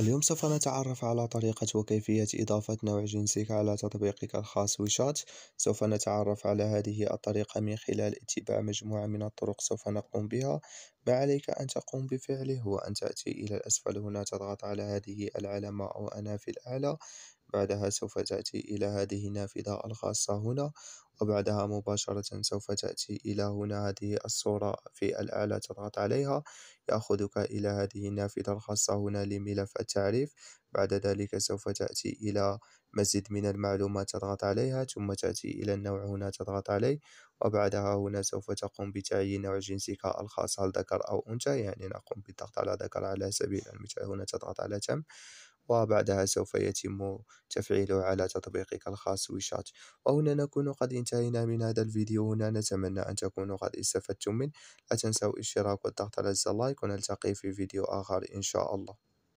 اليوم سوف نتعرف على طريقة وكيفية إضافة نوع جنسك على تطبيقك الخاص ويشات سوف نتعرف على هذه الطريقة من خلال اتباع مجموعة من الطرق سوف نقوم بها ما عليك أن تقوم بفعله هو أن تأتي إلى الأسفل هنا تضغط على هذه العلامة أو أنا في الأعلى بعدها سوف تأتي إلى هذه النافذة الخاصة هنا وبعدها مباشرة سوف تأتي إلى هنا هذه الصورة في الأعلى تضغط عليها يأخذك إلى هذه النافذة الخاصة هنا لملف التعريف بعد ذلك سوف تأتي إلى مزيد من المعلومات تضغط عليها ثم تأتي إلى النوع هنا تضغط عليه وبعدها هنا سوف تقوم بتعيين نوع جنسك الخاص هل ذكر أو أنثى يعني نقوم بالضغط على ذكر على سبيل المثال هنا تضغط على تم وبعدها سوف يتم تفعيله على تطبيقك الخاص ويشات وهنا نكون قد انتهينا من هذا الفيديو هنا نتمنى أن تكونوا قد استفدتم منه لا تنسوا الاشتراك والضغط على الزر لايك ونلتقي في فيديو آخر إن شاء الله